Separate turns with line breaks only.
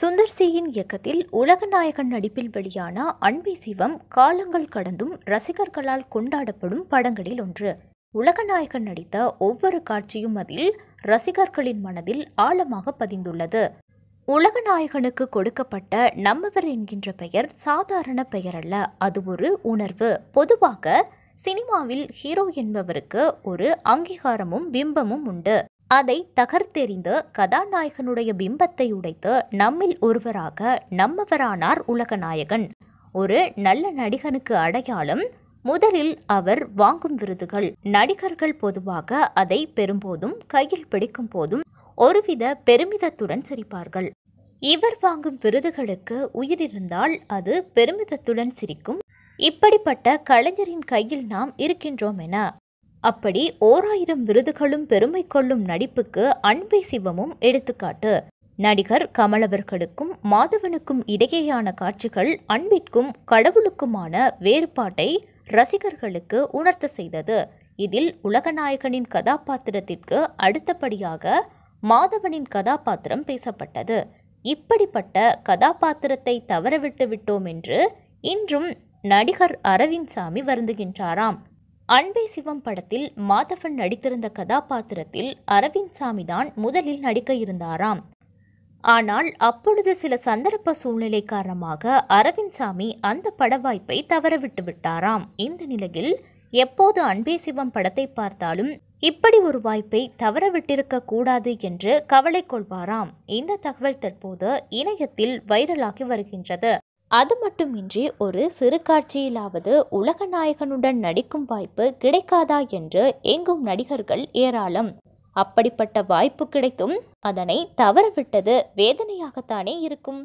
சுந்தர் சியின் இயக்கத்தில் உலகநாயகன் நடிப்பில் வெளியான அன்பி சிவம் காலங்கள் கடந்தும் ரசிகர்களால் கொண்டாடப்படும் படங்களில் ஒன்று உலகநாயகன் நடித்த ஒவ்வொரு காட்சியும் அதில் ரசிகர்களின் மனதில் ஆழமாக பதிந்துள்ளது உலகநாயகனுக்கு கொடுக்கப்பட்ட நம்மவர் என்கின்ற பெயர் சாதாரண பெயர் அல்ல அது ஒரு உணர்வு பொதுவாக சினிமாவில் ஹீரோ என்பவருக்கு ஒரு அங்கீகாரமும் பிம்பமும் உண்டு அதை தகர்த்தெறிந்து கதாநாயகனுடைய பிம்பத்தை உடைத்து நம்மில் ஒருவராக நம்மவரானார் உலகநாயகன் ஒரு நல்ல நடிகனுக்கு அடையாளம் முதலில் அவர் வாங்கும் விருதுகள் நடிகர்கள் பொதுவாக அதை பெறும்போதும் கையில் பிடிக்கும் போதும் ஒருவித பெருமிதத்துடன் சிரிப்பார்கள் இவர் வாங்கும் விருதுகளுக்கு உயிரிருந்தால் அது பெருமிதத்துடன் சிரிக்கும் இப்படிப்பட்ட கலைஞரின் கையில் நாம் இருக்கின்றோம் என அப்படி ஓராயிரம் விருதுகளும் பெருமை கொள்ளும் நடிப்புக்கு அன்பை சிவமும் எடுத்துக்காட்டு நடிகர் கமலவர்களுக்கும் மாதவனுக்கும் இடையேயான காட்சிகள் அன்பிற்கும் கடவுளுக்குமான வேறுபாட்டை ரசிகர்களுக்கு உணர்த்த செய்தது இதில் உலகநாயகனின் கதாபாத்திரத்திற்கு அடுத்தபடியாக மாதவனின் கதாபாத்திரம் பேசப்பட்டது இப்படிப்பட்ட கதாபாத்திரத்தை தவறவிட்டு விட்டோம் என்று இன்றும் நடிகர் அரவிந்த் சாமி வருந்துகின்றாராம் அன்பே சிவம் படத்தில் மாதவன் நடித்திருந்த கதாபாத்திரத்தில் அரவிந்த் சாமி தான் முதலில் நடிக்க இருந்தாராம் ஆனால் அப்பொழுது சில சந்தர்ப்ப சூழ்நிலை காரணமாக அரவிந்த் சாமி அந்த பட வாய்ப்பை தவறவிட்டு விட்டாராம் இந்த நிலையில் எப்போது அன்பே சிவம் படத்தை பார்த்தாலும் இப்படி ஒரு வாய்ப்பை தவறவிட்டிருக்க கூடாது என்று கவலை கொள்வாராம் இந்த தகவல் தற்போது இணையத்தில் வைரலாகி வருகின்றது அது மட்டுமின்றி ஒரு சிறுகாட்சியிலாவது உலக நாயகனுடன் நடிக்கும் வாய்ப்பு கிடைக்காதா என்று எங்கும் நடிகர்கள் ஏராளம் அப்படிப்பட்ட வாய்ப்பு கிடைத்தும் அதனை தவறவிட்டது வேதனையாகத்தானே இருக்கும்